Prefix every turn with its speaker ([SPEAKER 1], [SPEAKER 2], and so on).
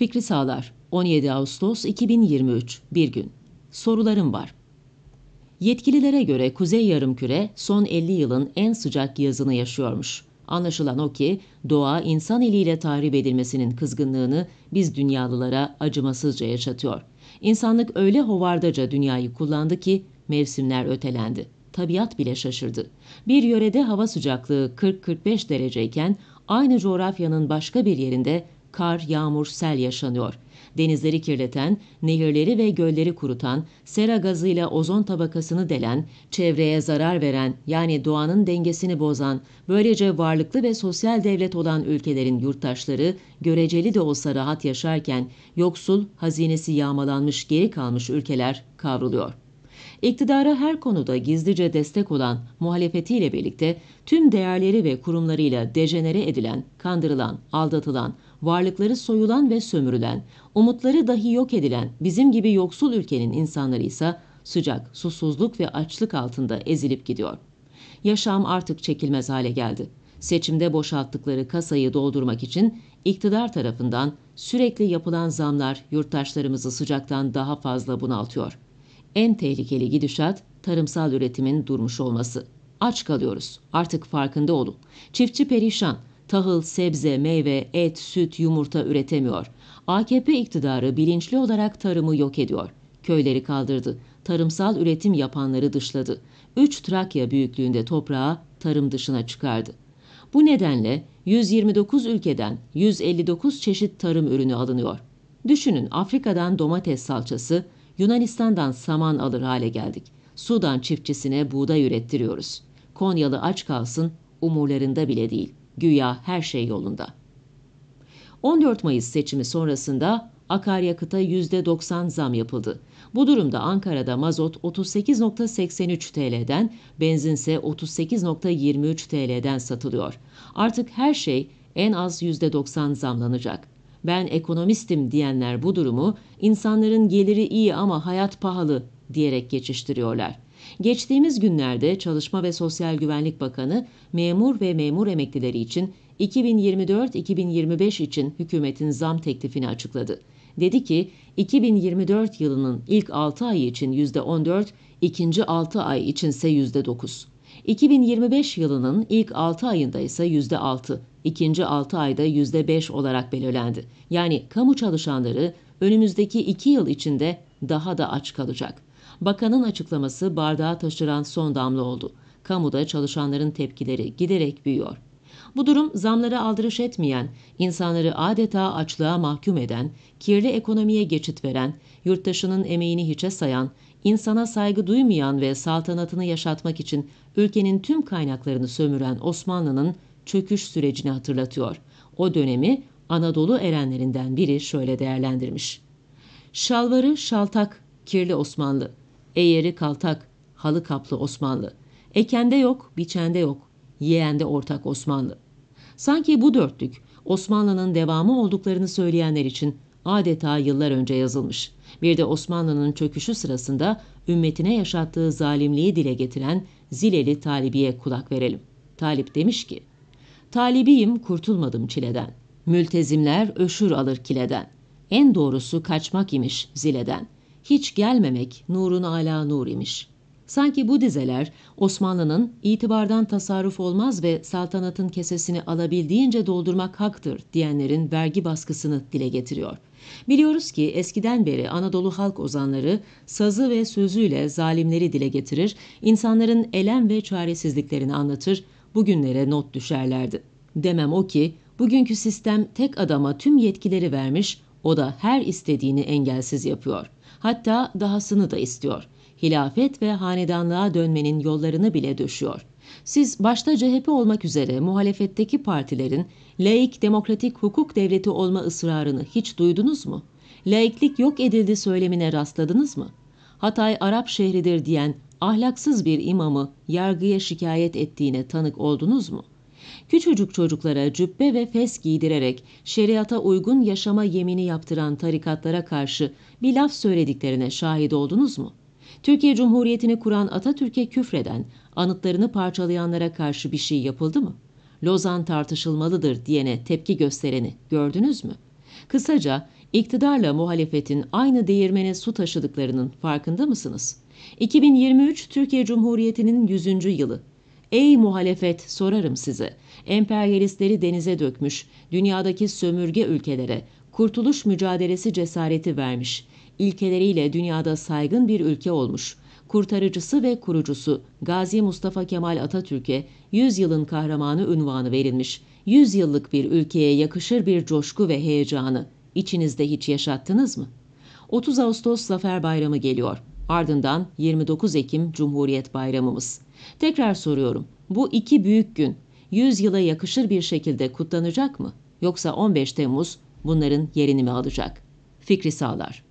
[SPEAKER 1] Fikri Sağlar 17 Ağustos 2023 Bir gün Sorularım var. Yetkililere göre Kuzey Yarımküre son 50 yılın en sıcak yazını yaşıyormuş. Anlaşılan o ki doğa insan eliyle tahrip edilmesinin kızgınlığını biz dünyalılara acımasızca yaşatıyor. İnsanlık öyle hovardaca dünyayı kullandı ki mevsimler ötelendi. Tabiat bile şaşırdı. Bir yörede hava sıcaklığı 40-45 dereceyken aynı coğrafyanın başka bir yerinde kar, yağmur, sel yaşanıyor. Denizleri kirleten, nehirleri ve gölleri kurutan, sera gazıyla ozon tabakasını delen, çevreye zarar veren yani doğanın dengesini bozan, böylece varlıklı ve sosyal devlet olan ülkelerin yurttaşları göreceli de olsa rahat yaşarken yoksul, hazinesi yağmalanmış geri kalmış ülkeler kavruluyor. İktidara her konuda gizlice destek olan muhalefetiyle birlikte tüm değerleri ve kurumlarıyla dejenere edilen, kandırılan, aldatılan, varlıkları soyulan ve sömürülen, umutları dahi yok edilen bizim gibi yoksul ülkenin insanları ise sıcak, susuzluk ve açlık altında ezilip gidiyor. Yaşam artık çekilmez hale geldi. Seçimde boşalttıkları kasayı doldurmak için iktidar tarafından sürekli yapılan zamlar yurttaşlarımızı sıcaktan daha fazla bunaltıyor. En tehlikeli gidişat tarımsal üretimin durmuş olması. Aç kalıyoruz. Artık farkında olun. Çiftçi perişan tahıl, sebze, meyve, et, süt, yumurta üretemiyor. AKP iktidarı bilinçli olarak tarımı yok ediyor. Köyleri kaldırdı. Tarımsal üretim yapanları dışladı. 3 Trakya büyüklüğünde toprağı tarım dışına çıkardı. Bu nedenle 129 ülkeden 159 çeşit tarım ürünü alınıyor. Düşünün Afrika'dan domates salçası, Yunanistan'dan saman alır hale geldik. Sudan çiftçisine buğday ürettiriyoruz. Konyalı aç kalsın umurlarında bile değil. Güya her şey yolunda. 14 Mayıs seçimi sonrasında akaryakıta %90 zam yapıldı. Bu durumda Ankara'da mazot 38.83 TL'den, benzinse 38.23 TL'den satılıyor. Artık her şey en az %90 zamlanacak. Ben ekonomistim diyenler bu durumu insanların geliri iyi ama hayat pahalı diyerek geçiştiriyorlar. Geçtiğimiz günlerde Çalışma ve Sosyal Güvenlik Bakanı memur ve memur emeklileri için 2024-2025 için hükümetin zam teklifini açıkladı. Dedi ki 2024 yılının ilk 6 ayı için %14, ikinci 6 ay içinse %9. 2025 yılının ilk 6 ayında ise %6, ikinci 6 ayda %5 olarak belirlendi. Yani kamu çalışanları önümüzdeki 2 yıl içinde daha da aç kalacak. Bakanın açıklaması bardağı taşıran son damla oldu. Kamuda çalışanların tepkileri giderek büyüyor. Bu durum zamlara aldırış etmeyen, insanları adeta açlığa mahkum eden, kirli ekonomiye geçit veren, yurttaşının emeğini hiçe sayan, insana saygı duymayan ve saltanatını yaşatmak için ülkenin tüm kaynaklarını sömüren Osmanlı'nın çöküş sürecini hatırlatıyor. O dönemi Anadolu erenlerinden biri şöyle değerlendirmiş. Şalvarı şaltak, kirli Osmanlı. Eğeri kaltak, halı kaplı Osmanlı. Ekende yok, biçende yok, yeğende ortak Osmanlı. Sanki bu dörtlük Osmanlı'nın devamı olduklarını söyleyenler için adeta yıllar önce yazılmış. Bir de Osmanlı'nın çöküşü sırasında ümmetine yaşattığı zalimliği dile getiren Zileli Talibi'ye kulak verelim. Talip demiş ki, Talibiyim kurtulmadım çileden, mültezimler öşür alır kileden, en doğrusu kaçmak imiş zileden.'' hiç gelmemek nurun ala nur imiş. Sanki bu dizeler Osmanlı'nın itibardan tasarruf olmaz ve saltanatın kesesini alabildiğince doldurmak haktır diyenlerin vergi baskısını dile getiriyor. Biliyoruz ki eskiden beri Anadolu halk ozanları sazı ve sözüyle zalimleri dile getirir, insanların elem ve çaresizliklerini anlatır, bugünlere not düşerlerdi. Demem o ki bugünkü sistem tek adama tüm yetkileri vermiş, o da her istediğini engelsiz yapıyor.'' Hatta dahasını da istiyor. Hilafet ve hanedanlığa dönmenin yollarını bile döşüyor. Siz başta CHP olmak üzere muhalefetteki partilerin laik demokratik hukuk devleti olma ısrarını hiç duydunuz mu? Laiklik yok edildi söylemine rastladınız mı? Hatay Arap şehridir diyen ahlaksız bir imamı yargıya şikayet ettiğine tanık oldunuz mu? Küçücük çocuklara cübbe ve fes giydirerek şeriata uygun yaşama yemini yaptıran tarikatlara karşı bir laf söylediklerine şahit oldunuz mu? Türkiye Cumhuriyeti'ni kuran Atatürk'e küfreden, anıtlarını parçalayanlara karşı bir şey yapıldı mı? Lozan tartışılmalıdır diyene tepki göstereni gördünüz mü? Kısaca iktidarla muhalefetin aynı değirmene su taşıdıklarının farkında mısınız? 2023 Türkiye Cumhuriyeti'nin 100. yılı. Ey muhalefet sorarım size. Emperyalistleri denize dökmüş, dünyadaki sömürge ülkelere kurtuluş mücadelesi cesareti vermiş. İlkeleriyle dünyada saygın bir ülke olmuş. Kurtarıcısı ve kurucusu Gazi Mustafa Kemal Atatürk'e 100 yılın kahramanı ünvanı verilmiş. 100 yıllık bir ülkeye yakışır bir coşku ve heyecanı içinizde hiç yaşattınız mı? 30 Ağustos Zafer Bayramı geliyor. Ardından 29 Ekim Cumhuriyet Bayramımız. Tekrar soruyorum. Bu iki büyük gün 100 yıla yakışır bir şekilde kutlanacak mı? Yoksa 15 Temmuz bunların yerini mi alacak? Fikri Sağlar